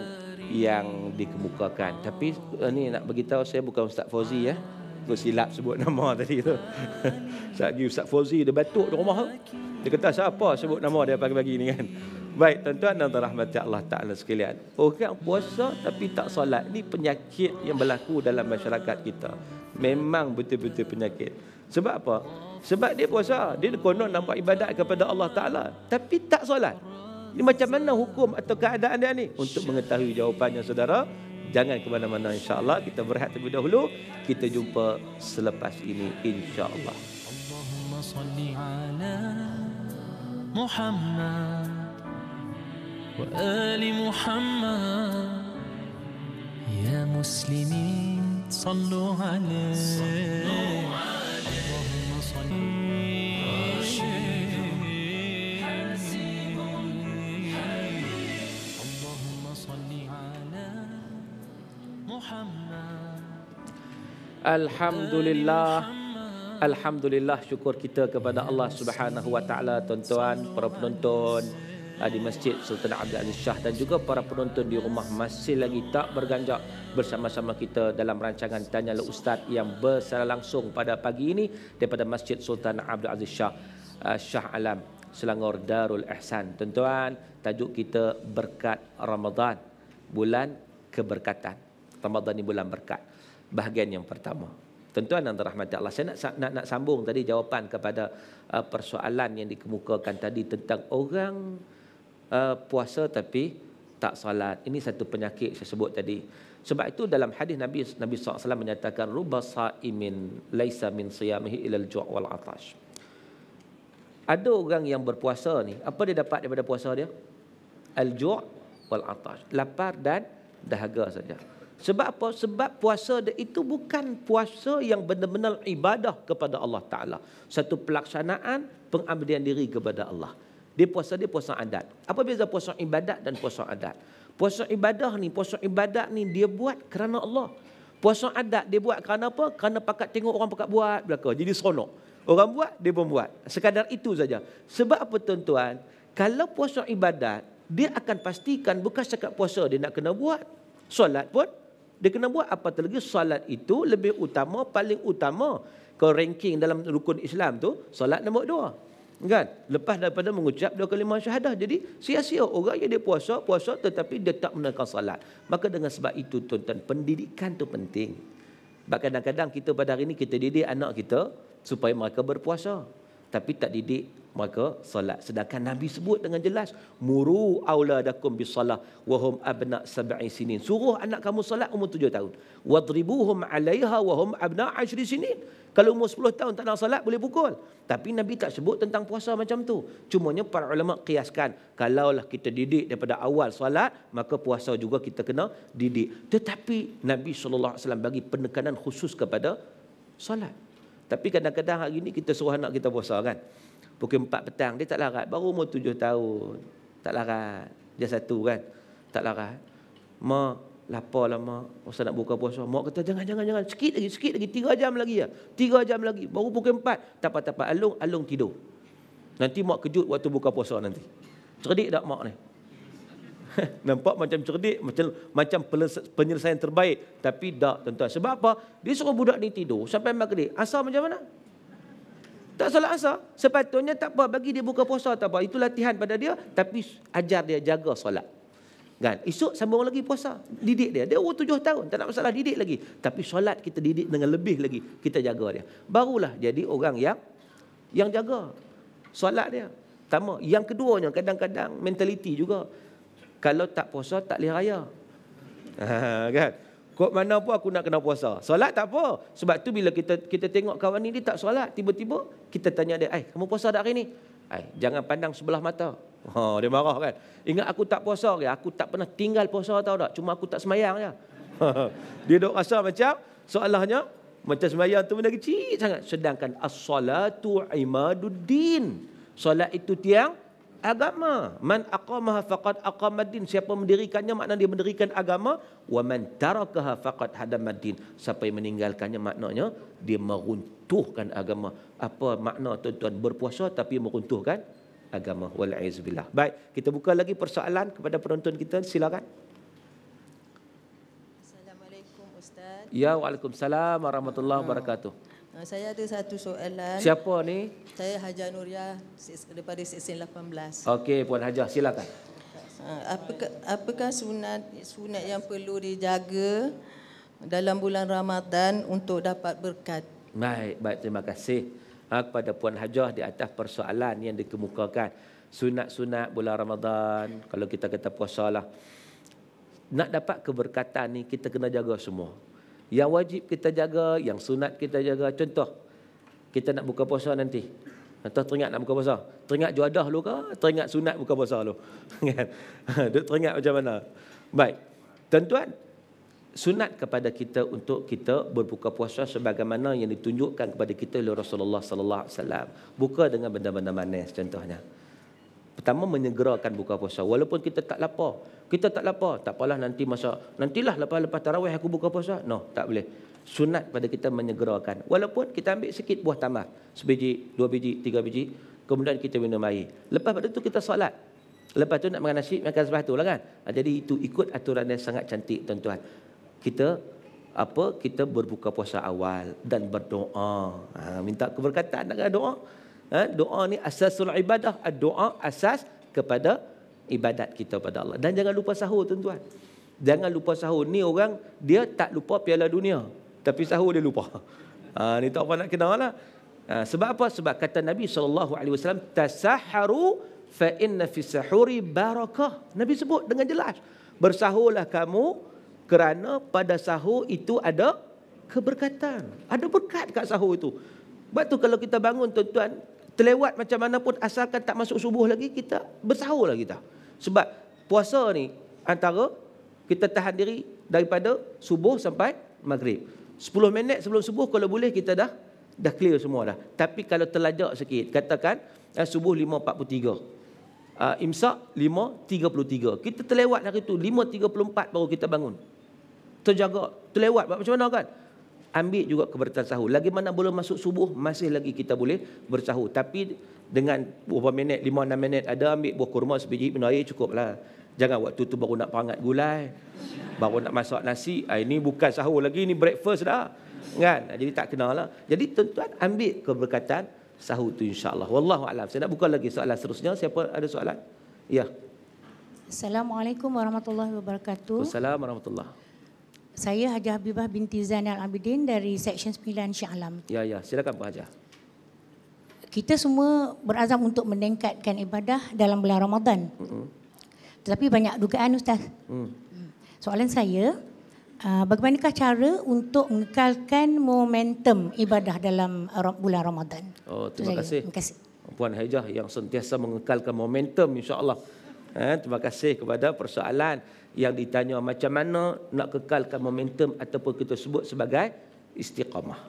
yang dikemukakan. Tapi uh, ni nak beritahu saya bukan Ustaz Fauzi ya. Aku silap sebut nama tadi tu. Ustaz Fauzi dia batuk di rumah tu. Dia kata siapa sebut nama dia pagi-pagi ni kan. Baik, tuan-tuan dan rahmati Allah Ta'ala sekalian. Orang puasa tapi tak solat. Ini penyakit yang berlaku dalam masyarakat kita. Memang betul-betul penyakit. Sebab apa? Sebab dia puasa. Dia konon nampak ibadat kepada Allah Ta'ala. Tapi tak solat. Ini macam mana hukum atau keadaan dia ni? Untuk mengetahui jawapannya, saudara. Jangan ke mana-mana, Allah Kita berehat terlebih dahulu. Kita jumpa selepas ini, insyaAllah. Allahumma salli ala Muhammad. وآل محمد يا مسلمين صلوا عليه صلوا عليه اللهم صل Alhamdulillah Alhamdulillah syukur kita kepada Allah Subhanahu wa taala tuan-tuan para penonton Ah, di Masjid Sultan Abdul Aziz Shah dan juga para penonton di rumah masih lagi tak berganjak bersama-sama kita dalam rancangan Tanya Le Ustaz yang bersalah langsung pada pagi ini daripada Masjid Sultan Abdul Aziz Shah ah, Shah Alam Selangor Darul Ihsan. Tuan-tuan, tajuk kita berkat Ramadan bulan keberkatan. Ramadan ni bulan berkat. Bahagian yang pertama. Tuan-tuan yang dirahmati Allah, saya nak, nak nak sambung tadi jawapan kepada ah, persoalan yang dikemukakan tadi tentang orang uh, puasa tapi tak salat. Ini satu penyakit saya sebut tadi. Sebab itu dalam hadis Nabi Nabi SAW menyatakan ruba saimin laisa min siyamihi ilal ju' wal atash. Ada orang yang berpuasa ni, apa dia dapat daripada puasa dia? Al ju' wal atash, lapar dan dahaga saja. Sebab apa? Sebab puasa dia itu bukan puasa yang benar-benar ibadah kepada Allah Ta'ala. Satu pelaksanaan pengabdian diri kepada Allah. Dia puasa dia puasa adat. Apa beza puasa ibadat dan puasa adat? Puasa ibadah ni, puasa ibadat ni dia buat kerana Allah. Puasa adat dia buat kerana apa? Kerana pakat tengok orang pakat buat belaka. Jadi seronok. Orang buat, dia pun buat. Sekadar itu saja. Sebab apa tuan-tuan? Kalau puasa ibadat, dia akan pastikan bukan sekat puasa dia nak kena buat. Solat pun dia kena buat apa lagi solat itu lebih utama paling utama Kau ranking dalam rukun Islam tu solat nombor dua kan lepas daripada mengucap dua kalimah syahadah jadi sia-sia orang yang dia puasa puasa tetapi dia tak menunaikan salat maka dengan sebab itu tuan-tuan pendidikan tu penting sebab kadang-kadang kita pada hari ini kita didik anak kita supaya mereka berpuasa tapi tak didik Maka solat sedangkan nabi sebut dengan jelas muru auladakum bisalah hum abna sab'i sinin suruh anak kamu solat umur tujuh tahun wadribuhum 'alaiha wa hum abna 'ashri sinin kalau umur sepuluh tahun tak nak solat boleh pukul tapi nabi tak sebut tentang puasa macam tu cumanya para ulama kiaskan kalaulah kita didik daripada awal solat maka puasa juga kita kena didik tetapi nabi sallallahu alaihi wasallam bagi penekanan khusus kepada solat tapi kadang-kadang hari ini kita suruh anak kita puasa kan. Pukul empat petang dia tak larat Baru umur tujuh tahun Tak larat Dia satu kan Tak larat Mak lapar lah mak Masa nak buka puasa Mak kata jangan jangan jangan Sikit lagi sikit lagi 3 jam lagi ya tiga jam lagi Baru pukul 4 Tapat-tapat alung Alung tidur Nanti mak kejut waktu buka puasa nanti Cerdik tak mak ni Nampak macam cerdik Macam macam penyelesaian terbaik Tapi tak tentu Sebab apa Dia suruh budak ni tidur Sampai maghrib Asal macam mana tak salah asar, sepatutnya tak apa bagi dia buka puasa tak apa. Itu latihan pada dia tapi ajar dia jaga solat. Kan? Esok sambung lagi puasa. Didik dia. Dia umur tujuh tahun. Tak ada masalah didik lagi. Tapi solat kita didik dengan lebih lagi. Kita jaga dia. Barulah jadi orang yang yang jaga solat dia. Pertama. Yang keduanya kadang-kadang mentaliti juga. Kalau tak puasa tak boleh raya. kan? Kok mana pun aku nak kena puasa. Solat tak apa. Sebab tu bila kita kita tengok kawan ni dia tak solat, tiba-tiba kita tanya dia, "Eh, kamu puasa tak hari ni?" "Eh, jangan pandang sebelah mata." Oh dia marah kan. "Ingat aku tak puasa ke? Aku tak pernah tinggal puasa tau tak? Cuma aku tak semayang je." dia dok rasa macam soalannya macam semayang tu benda kecil sangat sedangkan as-salatu imaduddin. Solat itu tiang agama. Man aqamaha faqad aqamaddin. Siapa mendirikannya maknanya dia mendirikan agama. Wa man tarakaha faqad hadamaddin. Siapa yang meninggalkannya maknanya dia meruntuhkan agama. Apa makna tuan-tuan berpuasa tapi meruntuhkan agama. Wal Baik, kita buka lagi persoalan kepada penonton kita. Silakan. Assalamualaikum Ustaz. Ya, Waalaikumsalam warahmatullahi wabarakatuh. Oh. Eh, saya ada satu soalan. Siapa ni? Saya Hajah Nuria daripada Seksin 18. Okey, Puan Hajah, silakan. Eh, apakah, apakah sunat, sunat yang perlu dijaga dalam bulan Ramadan untuk dapat berkat? Baik, baik terima kasih ha, kepada Puan Hajah di atas persoalan yang dikemukakan. Sunat-sunat bulan Ramadan, kalau kita kata puasa lah. Nak dapat keberkatan ni, kita kena jaga semua. Yang wajib kita jaga, yang sunat kita jaga. Contoh, kita nak buka puasa nanti. atau teringat nak buka puasa. Teringat juadah lu ke? Teringat sunat buka puasa lu. Kan? Duk teringat macam mana? Baik. Tuan-tuan, sunat kepada kita untuk kita berbuka puasa sebagaimana yang ditunjukkan kepada kita oleh Rasulullah sallallahu alaihi wasallam. Buka dengan benda-benda manis contohnya. Pertama menyegerakan buka puasa walaupun kita tak lapar. Kita tak lapar, tak apalah nanti masa nantilah lepas lepas tarawih aku buka puasa. No, tak boleh. Sunat pada kita menyegerakan. Walaupun kita ambil sikit buah tamar, sebiji, dua biji, tiga biji, kemudian kita minum air. Lepas pada tu kita solat. Lepas tu nak makan nasi, makan sebelah tu lah kan. Ha, jadi itu ikut aturan yang sangat cantik tuan-tuan. Kita apa kita berbuka puasa awal dan berdoa. Ha, minta keberkatan dengan doa. Ha, doa ni asasul ibadah. Ha, doa asas kepada ibadat kita pada Allah. Dan jangan lupa sahur tuan-tuan. Jangan lupa sahur. Ni orang dia tak lupa piala dunia. Tapi sahur dia lupa. Ha, ni tak apa nak kena lah. Ha, sebab apa? Sebab kata Nabi SAW. Tasaharu fa inna fi sahuri barakah. Nabi sebut dengan jelas. Bersahurlah kamu kerana pada sahur itu ada keberkatan. Ada berkat kat sahur itu. Sebab tu kalau kita bangun tuan-tuan, Terlewat macam mana pun asalkan tak masuk subuh lagi kita bersahurlah kita. Sebab puasa ni antara kita tahan diri daripada subuh sampai maghrib. 10 minit sebelum subuh kalau boleh kita dah dah clear semua dah. Tapi kalau terlajak sikit katakan eh, subuh 5.43. Uh, ah, imsak 5.33. Kita terlewat hari tu 5.34 baru kita bangun. Terjaga, terlewat macam mana kan? ambil juga keberatan sahur. Lagi mana belum masuk subuh, masih lagi kita boleh bersahur. Tapi dengan beberapa minit, lima, enam minit ada, ambil buah kurma sebiji, minum air cukup lah. Jangan waktu tu baru nak pangat gulai, baru nak masak nasi. Ha, ini bukan sahur lagi, ini breakfast dah. Kan? Ah, jadi tak kenal lah. Jadi tuan-tuan ambil keberkatan sahur tu insyaAllah. Wallahualam. Saya nak buka lagi soalan seterusnya. Siapa ada soalan? Ya. Assalamualaikum warahmatullahi wabarakatuh. Assalamualaikum warahmatullahi wabarakatuh. Saya Haji Habibah binti Zainal Abidin dari Seksyen 9 Syekh Alam. Ya, ya. Silakan Pak Haji. Kita semua berazam untuk meningkatkan ibadah dalam bulan Ramadan. Mm-hmm. Tetapi banyak dugaan Ustaz. Mm. Soalan saya, ah, bagaimanakah cara untuk mengekalkan momentum ibadah dalam bulan Ramadan? Oh, terima kasih. terima kasih. Puan Hajah yang sentiasa mengekalkan momentum insya-Allah. Eh, terima kasih kepada persoalan yang ditanya macam mana nak kekalkan momentum ataupun kita sebut sebagai istiqamah.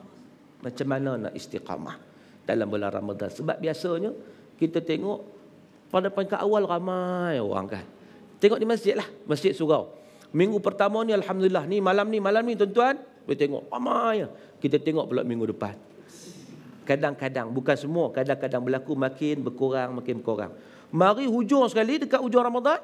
Macam mana nak istiqamah dalam bulan Ramadan. Sebab biasanya kita tengok pada peringkat awal ramai orang kan. Tengok di masjid lah, masjid surau. Minggu pertama ni Alhamdulillah ni malam ni malam ni tuan-tuan. Boleh tengok ramai. Kita tengok pula minggu depan. Kadang-kadang, bukan semua, kadang-kadang berlaku makin berkurang, makin berkurang. Mari hujung sekali dekat hujung Ramadan,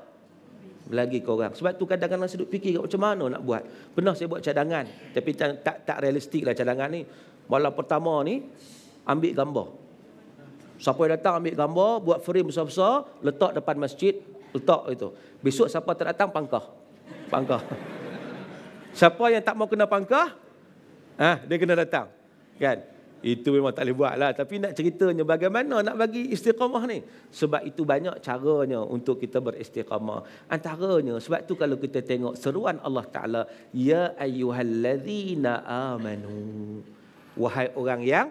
lagi kau orang. Sebab tu kadang-kadang saya duk fikir macam mana nak buat. Pernah saya buat cadangan tapi tak tak, tak realistik lah cadangan ni. Malam pertama ni ambil gambar. Siapa yang datang ambil gambar, buat frame besar-besar, letak depan masjid, letak itu. Besok siapa tak datang pangkah. Pangkah. siapa yang tak mau kena pangkah, ah ha, dia kena datang. Kan? Itu memang tak boleh buat lah. Tapi nak ceritanya bagaimana nak bagi istiqamah ni. Sebab itu banyak caranya untuk kita beristiqamah. Antaranya, sebab tu kalau kita tengok seruan Allah Ta'ala. Ya ayyuhallazina amanu. Wahai orang yang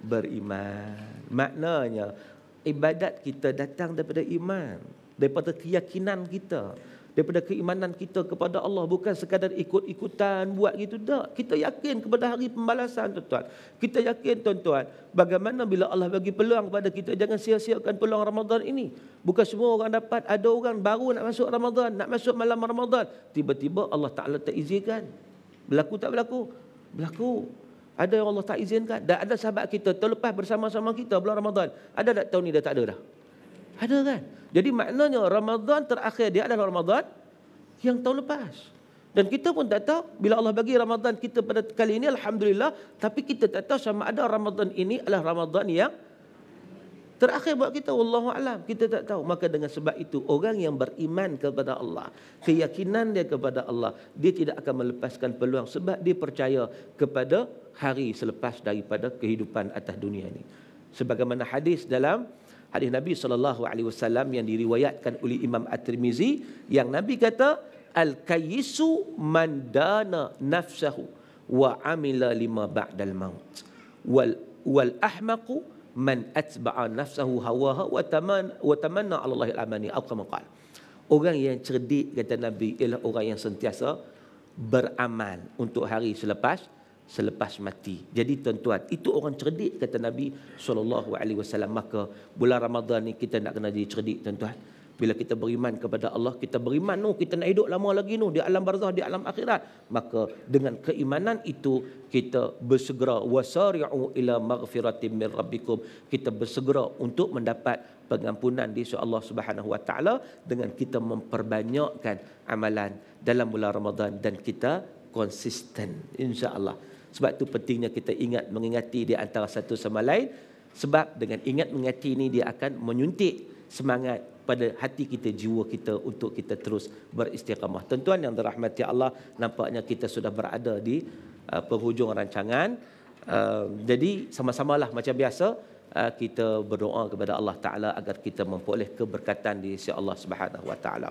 beriman. Maknanya, ibadat kita datang daripada iman. Daripada keyakinan kita daripada keimanan kita kepada Allah bukan sekadar ikut-ikutan buat gitu tak kita yakin kepada hari pembalasan tuan-tuan kita yakin tuan-tuan bagaimana bila Allah bagi peluang kepada kita jangan sia-siakan peluang Ramadan ini bukan semua orang dapat ada orang baru nak masuk Ramadan nak masuk malam Ramadan tiba-tiba Allah Taala tak izinkan berlaku tak berlaku berlaku ada yang Allah tak izinkan dan ada sahabat kita terlepas bersama-sama kita bulan Ramadan ada tak tahun ni dah tak ada dah ada kan? Jadi maknanya Ramadan terakhir dia adalah Ramadan yang tahun lepas. Dan kita pun tak tahu bila Allah bagi Ramadan kita pada kali ini alhamdulillah tapi kita tak tahu sama ada Ramadan ini adalah Ramadan yang terakhir buat kita wallahu alam kita tak tahu maka dengan sebab itu orang yang beriman kepada Allah keyakinan dia kepada Allah dia tidak akan melepaskan peluang sebab dia percaya kepada hari selepas daripada kehidupan atas dunia ini sebagaimana hadis dalam hadis Nabi sallallahu alaihi wasallam yang diriwayatkan oleh Imam At-Tirmizi yang Nabi kata al-kayyisu man dana nafsahu wa amila lima ba'dal maut wal wal ahmaqu man atba'a nafsahu hawaha wa taman wa tamanna ala Allahil amani atau kama qala orang yang cerdik kata Nabi ialah orang yang sentiasa beramal untuk hari selepas selepas mati. Jadi tuan-tuan, itu orang cerdik kata Nabi sallallahu alaihi wasallam. Maka bulan Ramadhan ni kita nak kena jadi cerdik tuan-tuan. Bila kita beriman kepada Allah, kita beriman noh kita nak hidup lama lagi noh di alam barzah, di alam akhirat. Maka dengan keimanan itu kita bersegera wasari'u ila maghfiratin min rabbikum. Kita bersegera untuk mendapat pengampunan di sisi Allah Subhanahu wa taala dengan kita memperbanyakkan amalan dalam bulan Ramadan dan kita konsisten insyaallah. Sebab tu pentingnya kita ingat mengingati di antara satu sama lain. Sebab dengan ingat mengingati ini dia akan menyuntik semangat pada hati kita, jiwa kita untuk kita terus beristiqamah. Tentuan yang dirahmati Allah nampaknya kita sudah berada di uh, penghujung rancangan. Uh, jadi sama sama lah macam biasa uh, kita berdoa kepada Allah Taala agar kita memperoleh keberkatan di sisi Allah Subhanahu Wa Taala.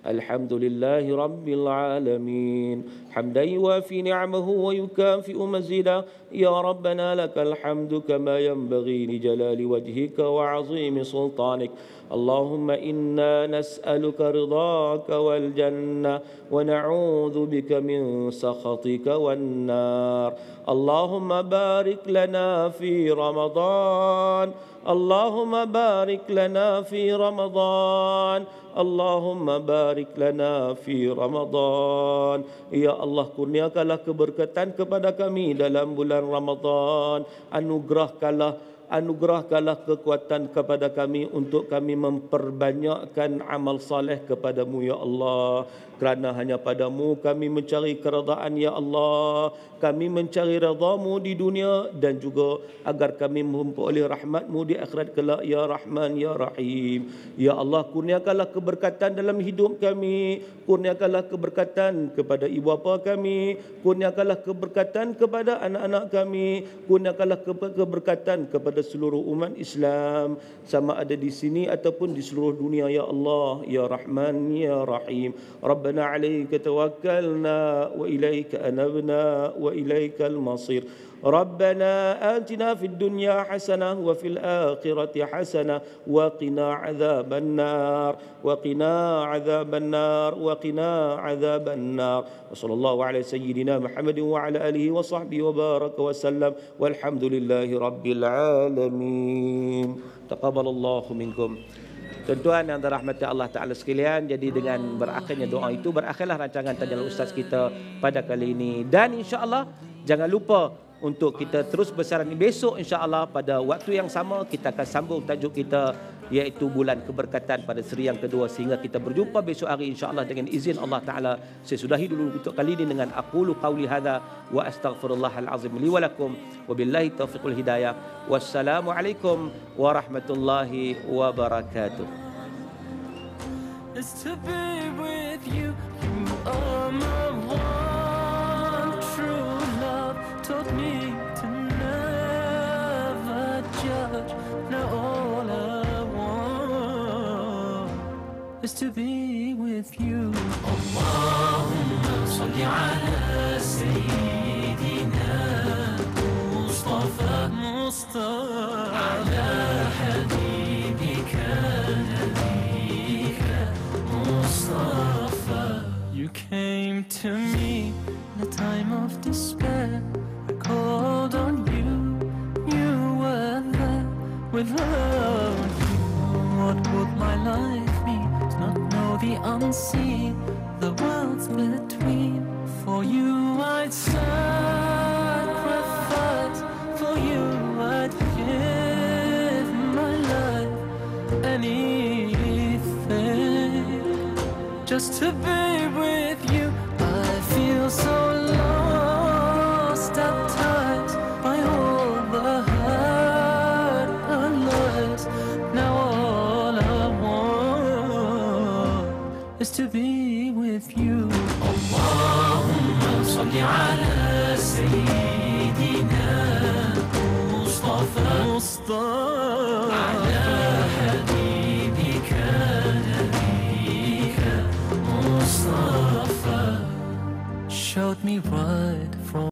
الحمد لله رب العالمين حمدا يوافي نعمه ويكافئ مزيدا يا ربنا لك الحمد كما ينبغي لجلال وجهك وعظيم سلطانك اللهم إنا نسألك رضاك والجنة ونعوذ بك من سخطك والنار اللهم بارك لنا في رمضان اللهم بارك لنا في رمضان اللهم بارك لنا في رمضان Ya Allah kurniakanlah keberkatan kepada kami dalam bulan Ramadan anugerahkanlah anugerahkanlah kekuatan kepada kami untuk kami memperbanyakkan amal saleh kepadamu ya Allah kerana hanya padamu kami mencari keredaan ya Allah kami mencari redamu di dunia dan juga agar kami memperoleh rahmatmu di akhirat kelak ya Rahman ya Rahim ya Allah kurniakanlah keberkatan dalam hidup kami kurniakanlah keberkatan kepada ibu bapa kami kurniakanlah keberkatan kepada anak-anak kami kurniakanlah keberkatan kepada kepada seluruh umat Islam sama ada di sini ataupun di seluruh dunia ya Allah ya Rahman ya Rahim Rabbana alayka tawakkalna wa ilayka anabna wa ilayka al-masir ربنا آتنا في الدنيا حسنة وفي الآخرة حسنة وقنا عذاب النار وقنا عذاب النار وقنا عذاب النار وصلى الله على سيدنا محمد وعلى آله وصحبه وبارك وسلم والحمد لله رب العالمين تقبل الله منكم Tuan-tuan yang dirahmati Allah Ta'ala sekalian Jadi dengan berakhirnya doa itu Berakhirlah rancangan Tanjala Ustaz kita pada kali ini Dan insya Allah jangan lupa untuk kita terus bersiaran ini besok insya-Allah pada waktu yang sama kita akan sambung tajuk kita iaitu bulan keberkatan pada seri yang kedua sehingga kita berjumpa besok hari insya-Allah dengan izin Allah taala saya sudahi dulu untuk kali ini dengan aqulu qauli hadza wa astaghfirullahal azim li wa lakum wabillahi taufiqul hidayah wassalamualaikum warahmatullahi wabarakatuh It's to be with you, you are my is to be with you. اللهم صل على سيدنا مصطفى مصطفى على حبيبك نبيك مصطفى You came to me in a time of despair hold on you. You were there without you. What would my life be? To not know the unseen, the worlds between. For you I'd sacrifice. For you I'd give my life, anything, just to be with you. I feel so. على سيدنا مصطفى مصطفى على حبيبك نبيك مصطفى Showed me right